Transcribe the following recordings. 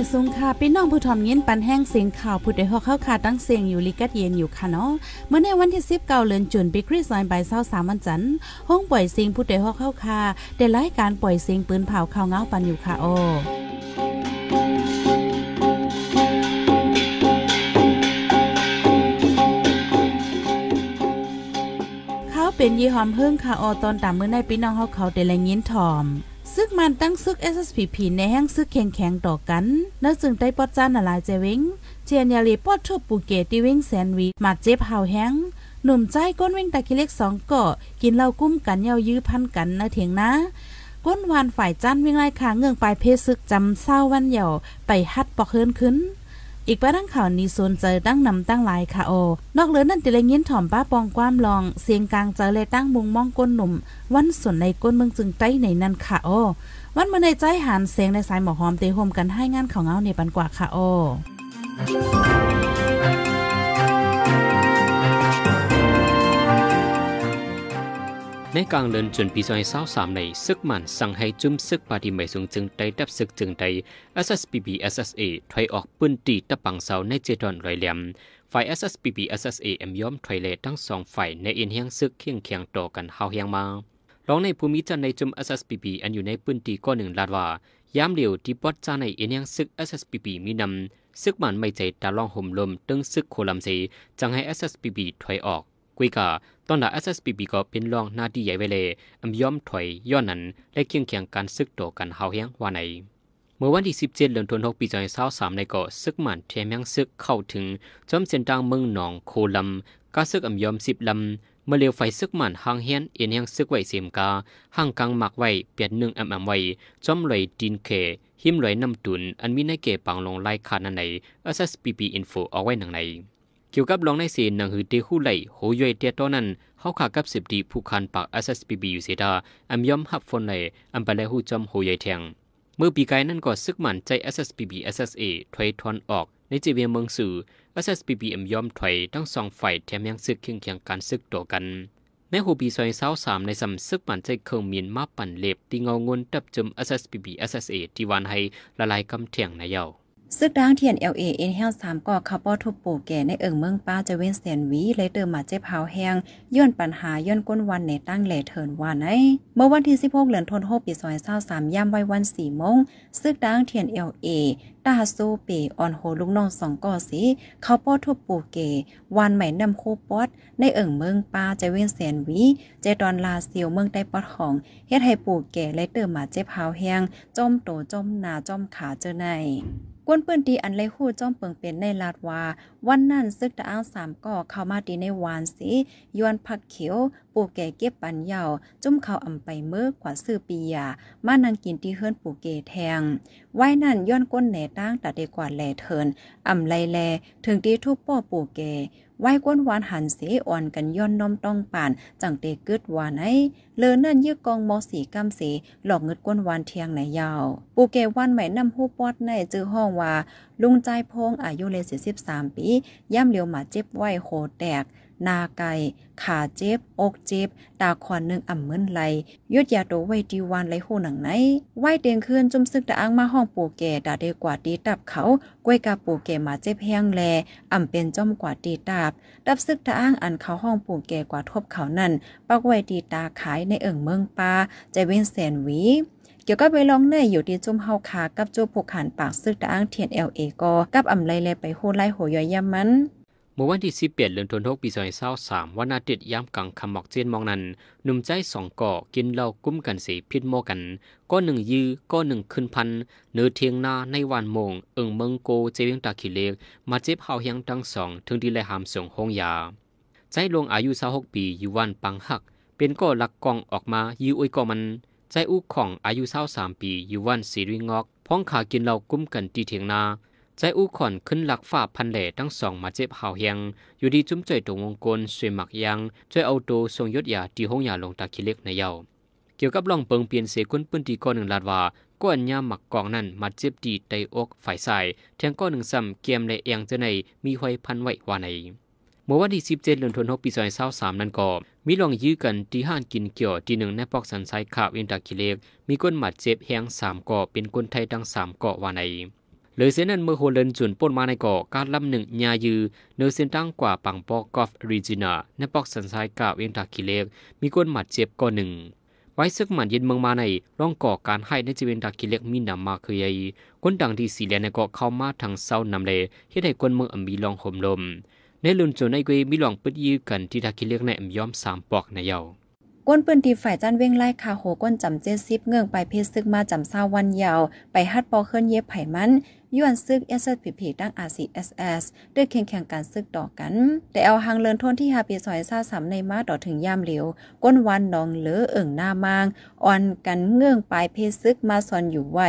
อยสุงค่ะพี่น้องผู้ทอมยินปันแห้งเสียงข่าวผู้ใดฮอกเข้าค่ะตั้งเสียงอยู่ลิกัดเย็นอยู่ค่ะเนาะเมื่อในวันที่10เก้าเลือนจุนปีคริสต์ศักราชามวันจันทร์ห้องปล่อยเสียงผู้ใดฮอกเข้าค่ะได้รายการปล่อยเสียงปืนเผาข่าวเงาปันอยู่ค่ะโอ้เป็นยี่หอมเพิ่งค่ะออตอนตามมื่อในปี่น้องเฮาเขาเดลแยยินถอมซึกมันตั้งซึก SSPP ในแห้งซึกแข็งแข็งต่อกันนั่นจึงได้ปอดจานละลายเจวิงเจียนยาลีปอดทบปูเกติเวงแสนวีมาเจ็บเฮาแห้งหนุ่มใจก้นวิ่งตะคิเล็กสองเกาะกินเหล้ากุ้มกันเย้ายื้อพันกันนะเถียงนะ ก้นวานฝ่ายจันวิ่งไล่ขาเงื่องปลายเพศซึกจำเศร้าวันเหย่าไปฮัดปอกเฮินขึ้นอีกประทั้งข่าวนี้สนใจตั้งนำตั้งหลาย ค่ะโอ นอกเหลือนั่นติเลยยินถ่อม ป้าปองความลอง เสียงกลางใจเลยตั้งมุงมองก้นหนุ่ม วันสนในก้นเมืองจึงใต้ในนั่นค่ะโอวันเมื่อในใจหันเสียงในสายหมอหอมเตโฮมกันให้งานข่าวเงาในปันกว่าค่ะโอในกลางเดือนจุนปี2สา3ในซึกมันสั่งให้จุ่มซึกปฏิไม่สูงจึงได้ดับซึกจึงได้ SSPB SSA ถอยออกปืนตีตะปังเสาในเจดอนรอยเหลี่ยม ฝ่าย SSPB SSA เอ็มย้อมถอยเลทั้งสองฝ่ายในเอ็นเฮียงซึกเคียงเคียงต่อกันเฮาเฮียงมา รองในภูมิจันในจุ่ม SSPB อันอยู่ในปืนตีก้อนหนึ่งลาดว่า ย้ำเหลียวที่ปอดจาในเอ็นเฮียงซึก SSPB มีนำซึกมันไม่ใจตาลองห่มลมตึงซึกโคลัมเซจังให้ SSPB ถอยออกวุยกาตอนดา SSPB ก็เป็นรองหน้าที่ใหญ่ไว้เลยอันยอมถอยย้อนนั้นและเคียงเคียงการซึกโตกันเฮาเฮียงว่าไหน เมื่อวันที่ 17เดือนธันวาคมปี2023ในเกาะซึกหมันเทมยังซึกเข้าถึงจอมเส้นทางเมืองหนองโคลำกาซึกอัายอม10ลำเมื่อเร็วไฟซึกหมันหางเฮียนเอ็นยัียงซึกไว้เสียมกาห่างกลางหมักไว้เปียด1 mm ไว้จอมไหลดินเขหิมไหลน้ำตุนอันมีในเกปังลงไล่ขาดนั่นไหน SSPP Info เอาไว้หนังไหนเกี่ยวกับลองในเสียนหนังหือเตหูไหลโหย่อยเตียตอนนั้นเขาขากับสิบดีผู้คันปาก s s ส b อยู่เสียดาอันย่อมหับฟนไหลอันไปแลหูจอมโหย่อยแทงเมื่อปีกายนั้นก็ซึกหมันใจ SSPB SSA ถอยทอนออกในจีเวียเมืองสื่อ SSPB อันย่อมถอยทั้งสองฝ่ายแถมยังซึกเคียงเคียงการซึกต่อกัน แม่หูปีซอยเาวาสามในสำซึกมันใจเครื่องมีนมาปั่นเล็บตีเงางนตับจม SSPB SSA ที่วานให้ละลายกำเทียงนยเยาซึกดางเทียน LA เอ็นแห้งสามก่อขาบป้อทุบปูแก่ในเอิงเมืองป้าจะเว้นเสียนวีเลยเติมมาเจ็บเาแห้งย้อนปัญหาย้อนก้นวันในตั้งเหล่เทินวันไอเมื่อวันที่16เหลือนทนโฮปีซอยเศร้าสามย่ำไว้วันสี่โมงซึกดางเทียน LA ตาซูเปออนโฮลุกน้องสองก่อสีเขาป้อทุบปูเกวันใหม่นำคู่ป๊อดในเอิงเมืองป้าจะเว้นเสียนวี เจดอนลาเซียวเมืองใต้ป๊อดของเฮ็ดให้ปูเก่เลยเติมมาเจ็บเาแห้งจมโตจมนาจมขาเจอในกวนปืนทีอันไรหู้จ้อมเปิงเป็นในลาดว่าวันนั้นซึกตะอ้างสามก่อเข้ามาดีในหวานสียวนผักเขียว ปู่แก่เก็บปันเหยาจุ่มเขาอำไปเมื่อกว่าซื้อปียา มานังกินที่เฮือนปู่เกแทง ไว้นั่นย้อนก้นแหนตั้งต่ดเดกว่าแลเทินอำไรแล ถึงที่ทุบป้อปู่แก่ไว้ก้นวานหันเสอ่อนกันย้อนน้อมต้องป่าน จังเตกึดวานไอเลอเนิ่นยื้อกองมอสีกำเสหลอกเงิดก้นวานเทียงไหนยาว ปูเกวันใหม่นำผฮู้ปอดในเจอห้องว่าลุงใจพงอายุเลสิบสามปี ย่ำเลียวหมาเจ็บไหวโหแตกนาไก่ขาเจ็บอกเจ็บตาขวันนึ่งอ่ำเหมือนไหลยุดยาโตไว้ดีวันไหลหหหนังไหนไหวเตียงคืนจมซึกตะอังมาห้องปู่แก่ดาเดกว่าตีตับเขากล้วยกาปู่แก่มาเจ็บแห้งแลอ่ำเป็นจอมกว่าตีตับดับซึกตะอังอันเขาห้องปู่แก่กว่าทบเขานั่นปักไว้ตีตาขายในเอิ่งเมืองปลาใจเว้นแสนวีเกี่ยวกับไปลองเนื่อยอยู่ที่จุ่มเฮาคากับจูผูกขานปากซึกตะอ้างเทียนเอลเอกกับอ่ำไรแลไปโหไล่โหยอยยามันเมื่อวันที่ 18เปีดือนธันวาคมปีสองพันสามวันอาทิตย์ยามกลางคำหมอกเจียนมองนั้น หนุ่มใจสองเกาะกินเหล้ากุ้มกันสีพิษโมกันก้อนหนึ่งยื้อก้อนหนึ่งขึ้นพัน เนื้อเทียงนาในวันโมงเอิงเมืองโกเจวิงตาขีเล็ก มาเจ็บเฮาเฮียงทั้งสองถึงดีแลหามส่งห้องยา ใจลงอายุส6ปีอยู่วันปังหัก เป็นก้อหลักกองออกมายื้ออวยก้อมัน ใจอุกของอายุส3ปีอยู่วันสีริงอกพ้องขากินเหล้ากุ้มกันตีเทียงนาใจอู้ขอนขึ้นหลักฝ่าพันเหล่ทั้งสองมาเจ็บหาวยงอยู่ดีจุ้มจ่อยตรงวงกลมสวยหมักยังช่วยเอาโตทรงยศยาตีห้องยาลงตาคิเล็กในเยาเกี่ยวกับลองเปิงเปลี่ยนเสกุนปืนตีก้อนหนึ่งลาดว่าก้อนยาหมักกองนั้นมาเจ็บดีไตอกฝ่ายใส่ แทงก้อนหนึ่งซ้ำเกีมในเอียงเจอในมีหอยพันไว้ว่าในเมื่อวันที่สิบเจ็ดือนธันวาคมปีาสามนั้นก่อมีลองยื้อกันที่ห้านกินเกี่ยวที่หนึ่งในปอกสันไซข่าวินตาคิเล็กมีก้นหมัดเจ็บแหงสามเกาะเป็นก้นไทยทั้งสามเกาะว่าในเลยเส้นนั้นเมื่อโฮเลนจุนป่นมาในเกาะการลำหนึ่งยายือเนื้อเส้นตั้งกว่าปังปอกกอฟรีจินาในปอกสันทรายกาเวียงทากิเลกมีก้นหมัดเจ็บก่อหนึ่งไว้ซึกหมันเย็นเมืองมาในร่องก่อการให้ในจีเวนทากิเล็กมีนำมาเคยใหญ่คนดังที่สีแลนในเกาะเข้ามาทางเซานำเลเฮ็ดให้คนเมืองอมีลองห่มลมในลุนจนในกวมีลองปึดยื้อกันที่ทากิเล็กในอมย้อมสามปอกในเยาก้นปืนที่ฝ่ายจันเว้งไล่คาโหก้นจำเจ็ดซิบเงื่องไปเพศซึกมาจำเศร้าวันยาว ไปฮัดปอเคลื่อนเย็บไผ่มันยวนซึกเอสผิดผิดตั้งอาซีเอสเอสด้วยเข่งแข่งการซึกต่อกัน แต่เอาหังเลินทนที่ฮาปีซอยซาสามในมาต่อถึงย่ามเหลียว ก้นวันนองเหลือเอิ่งหน้ามาง อ่อนกันเงื่องปลายเพศซึกมาซอนอยู่ไว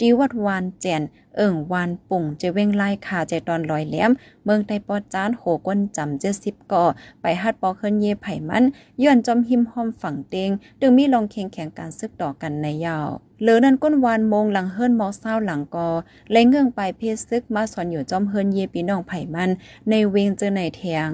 ดีวัดวานแจนเอิ่งวานปุ่งจะเว้งไล่ขาใจตอนลอยแหลมเมืองไตปอจานโหก้นจำเจ็ดสิบก่อ ไปฮัดปอเคินเย่ไผ่มันย้อนจอมหิมหอมฝั่งเตงดึงมีลองเข่งแข่งการซึกต่อกันในยาวเหลือนั้นก้นวานมงหลังเฮิรนมอสเศร้าหลังกอแลงเงืองไปเพศซึกมาสอนอยู่จอมเฮิรนเยปีน้องไผ่มัน ในเวงเจอในเทียง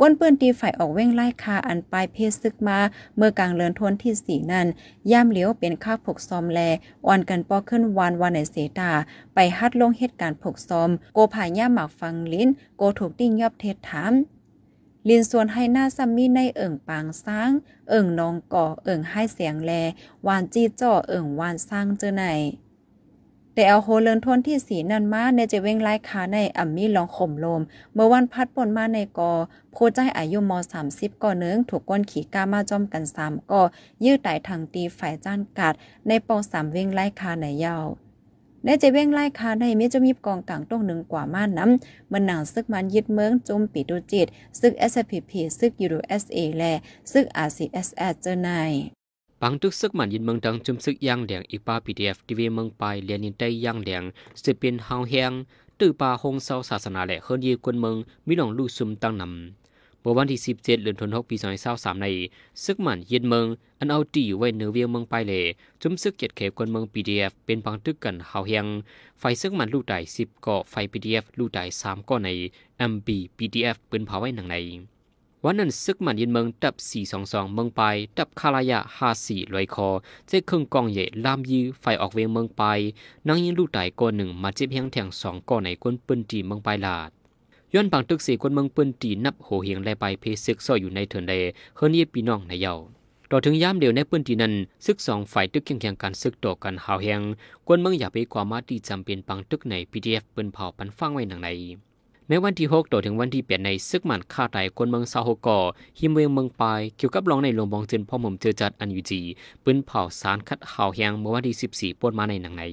ก้นเปื้อนตีฝ่ายออกเว้งไล่คาอันปลายเพศซึกมา เมื่อกลางเลอนทวนที่สีนั่นย่ามเหลียวเป็นข้าผกซอมแลอ่อนกันปอขึ้นวานวานในเสตาไปฮัดลงเหตุการณ์ผกซอม โกผายย่ามหมากฟังลิ้นโกถูกติ้งยอบเทศถามลินส่วนให้หน้าซัมมี่ในเอิ่งปางสร้าง เอิ่งนองก่อเอิ่งให้เสียงแล วานจี้จ่อเอิ่งวานสร้างเจอไหน แต่เอาโฮเลินทวนที่สีนันมา ในจะเว้งไล่ขาในอัมมี่ลองข่มลม เมื่อวันพัดปนมาในกอโพใจอายุมสามสิบก่อเน้งถูกก้นขี่กา มาจอมกันสามก่อ ยื้อไต่ทางตีฝ่ายจ้านกัด ในปองสามเว้งไล่ขาในยาวและจเว้งไล่คาในเมจะมีกองต่างต้งหนึ่งกว่าม่านน้ำมันหนังซึกมันยึดเมืองจมปิดูจิตซึก SPP ซึกยูโรเอสเอและซึกอาซีเอสจอไนปังตึกซึกมันยินเมืองดังจุมซึกย่างเหลียงอีป้าเอฟทีวีเมืองไปเรียนยินได้ย่างเหลียงสบเป็นเฮาเฮียงตื้อปาหงเซาศาสนาและเฮือนยีคนเมืองมิหลองลู่ซุมตั้งนำบวันที่ 17เดือนธันวาคมปี2023 ใน ซึกหมันเย็นเมือง อันเอาตีอยู่ไว้เหนือเวียงเมืองไปเลย จุมซึกเจ็ดเขบกนเมืองีดีเป็นบังทึกกันเฮาเฮียง ไฟซึกหมันลูกใด10ก่อไฟีเอฟลูกใด3ก่อใน MB p d เป็นเผาไว้หนังในวันนั้นซึกมันย็นเมืองตับ 422 เมืองไป ตับคารายะ 54ลอยคอเจ้เครื่องกองใหญ่ลามยื้อไฟออกเวียงเมืองไปนางยิงลูกไต่ก้อนหนึ่งมาเจ็บเฮียงแทงสองก้อนในคนปืนจีเมืองไปลาดย้อนปังตึกสี่คนเมืองปืนตีนับโหเหียงไลไปเพซึกซ่อยอยู่ในเถินเดเฮือนี่ปีน้องในเยาต่อถึงย่ามเดียวในปืนตีนั้นซึกสองฝ่ายตึกแข่งแข่งกันซึกต่อกันหาวแหงคนเมืองอย่าไปความมาที่จำเป็นปังตึกในพีดีเอฟปืนเผาปันฟังไว้หนังในในวันที่หกต่อถึงวันที่ปดในซึกหมันฆ่าตายคนเมืองซาโฮกอฮิมเวงเมืองปายเกี่ยวกับรองในหลวงบองเจินพ่อหม่อมเจอจัดอันยูจีปืนเผาสารคัดหาวแหงเมื่อวันที่สสิบี่ปนมาในหนังใน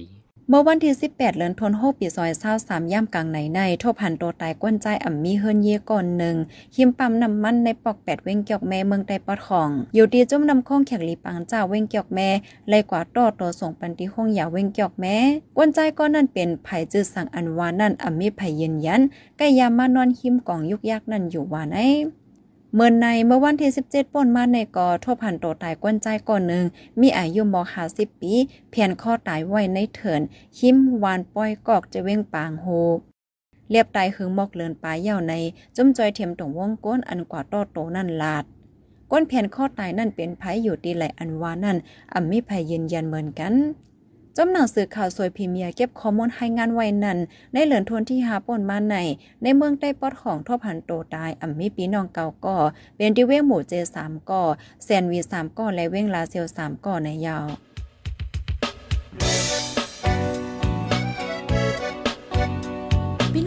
เมื่อวันที่ 18เดือนธันวาคมปีซอยเศร้าสามย่ำกลางไหนในทบหันโตตายก้นใจอ่ำมีเฮิอนเย่ก่อนหนึ่งหิมปั๊มน้ำมันในปอกแปดเว้งเกียกแม่ เมืองไต้ปอดของ อยู่ดีจุ่มน้ำข้องแขกลีปังเจ้าเว้งเกียกแม่เลยกว่าต่อตัวส่งปันที่ห้องยาเว้งเกียกแม่ก้นใจก้อนนั่นเป็นไผ่จื้อสั่งอันวานั่นอ่ำมีไผ่เย็นยันไก่ยามานอนหิมกองยุกยักนั่นอยู่วานไอเมื่อในเมื่อวันที่17ป่นมาในกอทบหันโตตายก้นใจก่อนหนึ่งมีอายุมอหาสิบปีเพียนข้อตายไว้ในเถินหิมวานป้อยกอกจะเว้งปางโฮเรียบตายหึงมอกเลินปลายเย่าในจุ้มจอยเทียมตรงวงก้นอันกว่าโตโตนั่นลาด ก้นเพียนข้อตายนั่นเป็นไผอยู่ดีไหลอันวานั่นอ่ำมีไผยืนยันเหมือนกันจมหนังสือข่าวสวยพิเมียเก็บข้อมูลให้งานไว้นั่นในเหลือนทวนที่หาปนมาในในเมืองใต้ปอดของทอพันโตตายอัมมีปีนองเก่าก่อเ็นดิเวงหมู่เจสามก่อแซนวีสามก่อและเว้งลาเซลสามก่อในยาว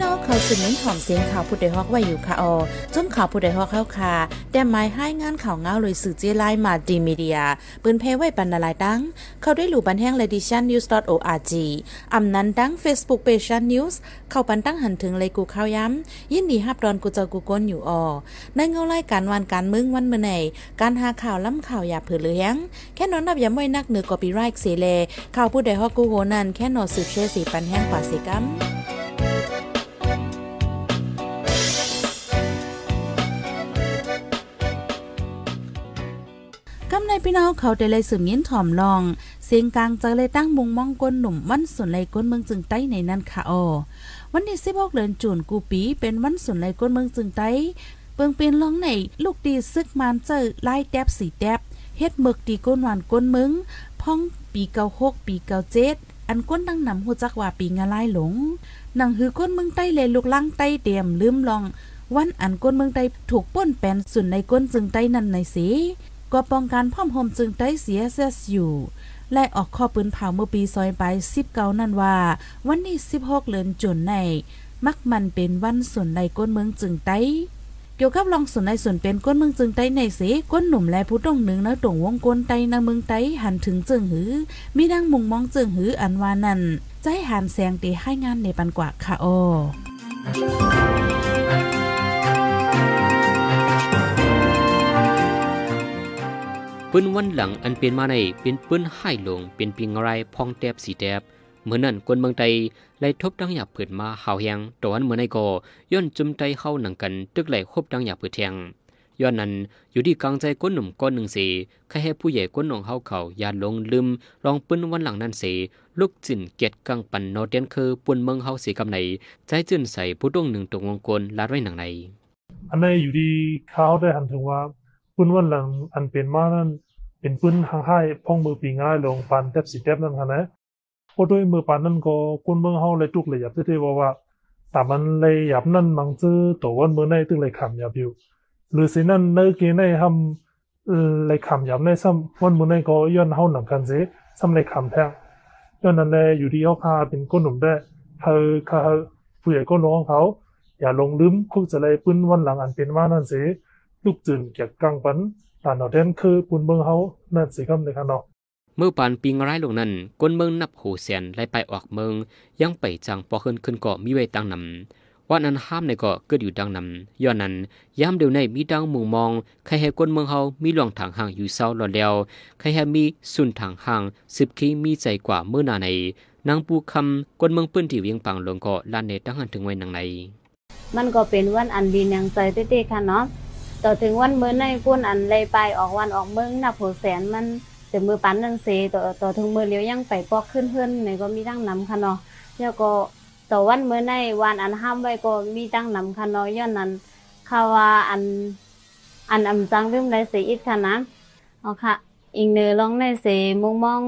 ี่น้องเขาสืบเน้นหอมเสียงข่าวผู้ใดฮอกไว้อยู่ค่ะออจนข่าวผู้ใดฮอกเข้าค่ะแต่หมายให้งานข่าวเงาเลยสื่อเจไลมาดีมีเดียปืนเพไว้ปันนาลายดังเข้าด้วยหลู่บันแห้งเลดิชันนิวส์ .org ออานั้นดังเฟซบุ๊กเพจชันนิวส์เข้าปันตั้งหันถึงเลยกูข้าวย้ำยินดีฮับดอนกูเจะกูก้นอยู่ออในเงาไล่การวันการมึงวันเมื่อไห่การหาข่าวล้ำข่าวอย่าเผือเลี้ยงแค่นอนนับย้ำไว้นักเหนือกอบีไรค์เสเลข่าวผู้ใดฮอกกูโหนันแค่นอนสืบเชื่อสีปันแห้งกว่าสีกัมพี่น้องเขาได้เลยสืบยินถ่อมลอง เสียงกลางจะเลยตั้งมุงมองก้นหนุ่มวันสนไลก้นเมืองจึงใต้ในนั้นค่ะออวันที่สิบหกเดือนจูนกูปี เป็นวันสนไลก้นเมืองจึงใต้เปิงเป็นลองในลูกดีซึกมันเจอไล่แดบสีแดบเฮ็ดหมึกดีก้นหวานก้นมึงพ้องปีเก่าหกปีเก่าเจ็ดอันก้นดังนำหัวจักว่าปีงาลายหลงหนังหือก้นเมืองใต้เลยลูกล่างใต้เดียมลืมลอง วันอันก้นเมืองใต้ถูกป้นแปนสุนในก้นจึงใต้นั่นในสีก็ป้องกันพ่อมห่มจึงได้เสียเสียอยู่ และออกข้อปืนเผาเมื่อปีซอยไป19นั่นว่า วันนี้16เลือนจนในมักมันเป็นวันส่วนในก้นเมืองจึงไต้เกี่ยวกับลองส่วนในส่วนเป็นก้นเมืองจึงไต้ในเสก้นหนุ่มและผู้ต้องหนึ่งนะตรงวงก้นไต้นาเมืองไต้หันถึงจึงหือ มีนังมุงมองจึงหืออันว่านั่นใจหันแสงตีให้งานในปันกว่าค่ะโอปืนวันหลังอันเป็นมาในเป็นปืนไห้ลงเป็นปิงอะไรพองแตบสีแตบเหมือนนั่นคนเมืองใจไล่ทบดังหยาบเผิดมาเหาแหงตอนเหมือนในก่อย้อนจุมใจเข้าหนังกันตึกไหลคบดังหยาบเผิดแทงย้อนนั้นอยู่ที่กลางใจก้นหนุ่มก้นหนึ่งสีแค่ให้ผู้ใหญ่ก้นหนองเฮาเขายาลงลืมลองปืนวันหลังนั่นสีลูกจินเกียดกังปันโนเดียนคือปวนเมืองเฮาสีกำไหนใจจื่นใส่ผู้ต้องหนึ่งตรงวงกลลาดไว้หนังในอันนี้อยู่ที่เขาได้ทำถึงว่าพืนวันหลังอันเป็นมานั้นเป็นพื้นทางให้พ่องมือปีง่ายลงปานแทบสิแทบนั่นคะนะโอ้ด้วยมือปานนั่นก็คุนเมืองเฮาเลยจุกเลยหยับที่ที่ว่าว่าแต่มันเลยหยับนั่นมังซื้อตัววันมือในตึงเลยขำหยับอยู่หรือสินั่นเนื้อกินในทำเลยขำหยับในซ้ำวันมือในก็ย้อนเฮาหนังกันสิซ้ำเลยขำแท้ย้อนนั้นเลยอยู่ที่เอาคาเป็นก้นหนุ่มได้เขาเขาผู้ใหญ่ก็น้องเขาอย่าลงลืมคุกจะเลยปื้นวันหลังอันเป็นว่านั่นสิลูกจืนเกียกกลางปันตานเอาแดนคือ ปุ่นเมืองเฮา นั่นสิครับในขันเนาะเมื่อปานปีงร้ายลงนั้นกนเมืองนับโหแสนไล่ไปออกเมือง ยังไปจังปอขึ้นขึ้นเกาะมีไว้ตังนำว่านั้นห้ามในเกาะเกิดอยู่ดังนำย้อนนั้นย่ามเดียวในมีดังมุงมอง ใครเหนกนเมืองเฮามีหลวงทางห่างอยู่เศร้าหลอนดลยวใครเห็นมีสุนทางห่างสืบคีมีใจกว่าเมื่อนาใน นางปูคำกนเมืองปื้นที่เวียงปังลงเกาะลานเนตั้งหันถึงไว้นางใน มันก็เป็นวันอันดีนางใจเต้ๆค่ะเนาะต่อถึงวันเมื่อในคุ่นอันเลยไปออกวันออกเมืองนับผู้แสนมันแต่มือปั้นนั่นเสต่อต่อถึงมือเลี้ยวยังไปปอกขึ้นเพื่อนในก็มีตั้งนำคันเนาะแล้วก็ต่อวันเมื่อในวันอันห้ามไว้ก็มีตั้งนำคันเนาะย้อนนั้นคาว่าอันอันอำจังเรื่องไนเสียอิกค่ะนะเอาค่ะอีกเนอร้องในเสมองมอง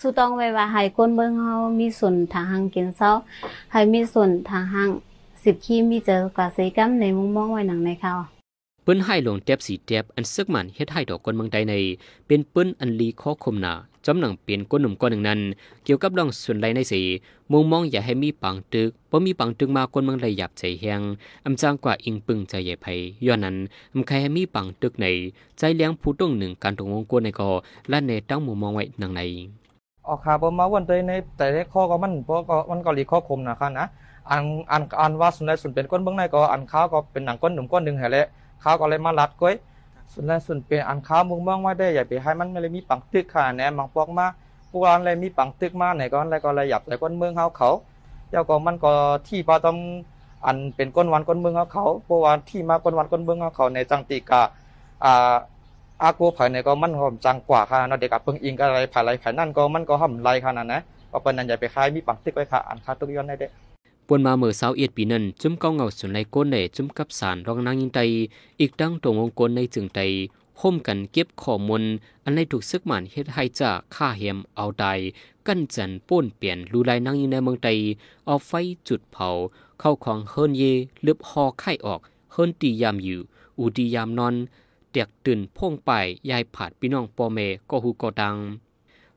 สู้ต้องไว้ว่าให้คนเมืองเฮามีส่วนทางหังกินเซาให้มีส่วนทางหังสิบขี้มีเจอกว่าเสกัมในมุมมองไว้หนังในเขาปืนให้หลงเต็บสีเต็บอันซึกมันเฮ็ดให้ดอกกนเมืองใดใน เป็นปืนอันลีข้อคมนาจำหนังเปลี่ยนก้นหนุ่มก้อนหนึ่งนั้น เกี่ยวกับลองส่วนไรในสีมุงมองอย่าให้มีปังตึกเพราะมีปังตึกมาคนเมืองไรหยาบใจแหงอำจางกว่าอิงปึงใจใหญ่ไพย้อนนั้นอำใครให้มีปังตึกในใจเลี้ยงผู้ต้องหนึ่งการตรงวงกวนในกอและในตั้งมุมมองไว้หนังในออกข่าผมมาวันใดในแต่ข้อก็มันเพราะก็มันก็ลีข้อคมนะคะนะอันอันอันว่าส่วนใดส่วนเป็นก้นเบื้องในก็อันข้าวก็เป็นหนังก้นหนุ่มก้นหนึ่งแหแหละข้าวก็เลยมาลัดก้อยส่วนแรส่วนเป็นอันข้าวมึงมองว่าได้ อย่าไปให้มันไม่เลยมีปังตึกค่ะแหนมังพวกมาพวกอันเลยมีปังตึกมาไหนก้อนอะไรก็อะไรหยับใส่ก้นเมืองเขาเขาเจ้าก็มันก็ที่ปาต้องอันเป็นก้นวันก้นเมืองเขาเขาเพราะว่าที่มาก้นวันก้นเมืองเขาเขาในจังติกาอ่าอากูภายในก็มันหอมจังกว่าค่ะเนาะเด็กกับเพิ่งอิงกอะไรผ่านอะไรผ่านนั่นก็มันก็ห่อมไรค่ะนั่นนะเราเป็นนั่นอย่าไปคลายมีปังตึกไว้ค่ะอันค่าตุกย้อนได้ปวนมาเมื่อสาวเอียดปีนั้นจุ้มเกาเงาสุนในก้นในจุ้มกับสารรองนางยิงไตอีกดั้งตรงองค์กลในจึงไตห่มกันเก็บข้อมูลอันในถูกซึกหมันเฮ็ดให้จ่าฆ่าเหมเอาใดกั้นจันป้นเปลี่ยนลูลายนางยิงในเมืองไตเอาไฟจุดเผาเข้าของเฮิรนเยเลือบหอไข่ออกเฮิรนตียามอยู่อูดียามนอนเตียกตื่นพ่งไปยายผาดพี่น้องปอเมก็หูก็ดัง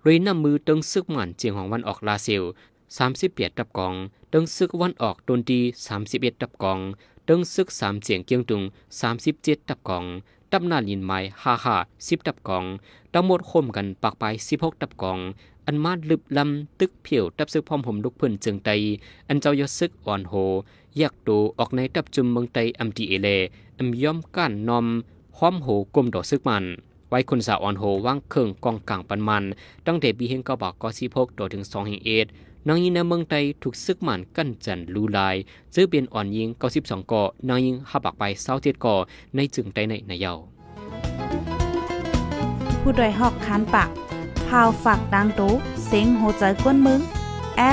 เรยน้ำมือตึงซึกหมันเจียงของวันออกลาเซล38ตับกองตึงซึกวันออกดนดีสสามิบเอ็ดตับกองตึงซึกสามเสียงเกียงตุงสสามิบเจ็ดตับกอง ตับหน้าลินไม้ฮ่าฮ่าสิบตับกองตั้งหมดคมกันปากไปสิบหกตับกอง อันมาดลึบลำตึกเผียวตับซึกพร้อมผมลุกเพื่นจึงไต อันเจ้ายศซึกอ่อนโห อยากดูออกในตับจุมเมืองไตอัมตีเอเลอัมย่อมก้านนอมห้อมโหกลมดอกซึกมัน ไว้คนสาวอ่อนโหว่างเครื่องกองกลางปันมัน ตั้งแต่ปีเฮงก็บอกก็สิบหกตัวถึงสองเฮงเอ็ดนางยิงในเมืองไทยถูกซึกหมันกั้นจันลูลายซื้อเปลี่ยนอ่อนยิงเก้าสิบสองก่อนางยิงหับปากไปเศร้าเทียดก่อในจึงไตในนายเยาผู้ดยหอกคันปากพาวฝากดังตู้เียงโหใจกวนมึง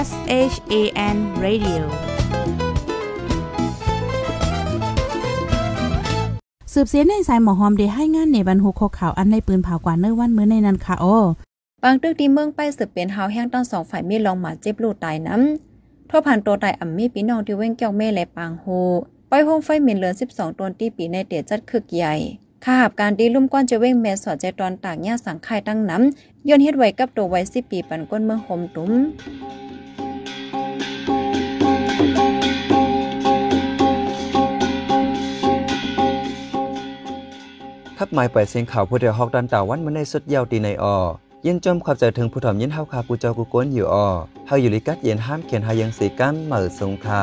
S H A N Radio สืบเสียในสายหมอหอมเดให้งาน ในบรรหุกข่าวอันในปืนเผากว่าเนื้อวันมื้อในนันคาโอบางตึกที่เมืองไปสืบเป็นเฮาแห้งตั้งสองฝ่ายมีลองหมาเจ็บลูกตายน้ำทั่วผ่านตัวตายอ่ำมีปีน้องที่เว้งเกี่ยวแม่และปางโฮปล่อยโฮมไฟเหม็นเหลือ12ตัวที่ปีในเตียจัดคึกใหญ่ข้าหับการดีลุ่มก้อนจะเว้งแม่สอดใจตอนต่างง่สังไข่ตั้งน้ำย้อนเฮ็ดไว้กับตัวไว้สิปีปันก้นเมืองโฮมตุ้มทับไม้ไปเสียงข่าวผู้เดียวฮอกดันตาวันมันในสุดยาวตีในออยินจมขับใจถึงผู้ถอมยินเท้าขากูเจ้ากูกนอยู่อ่อเฮาอยู่ลิกัดเย็นห้ามเขียนหายังสีกั้เหมือสงคา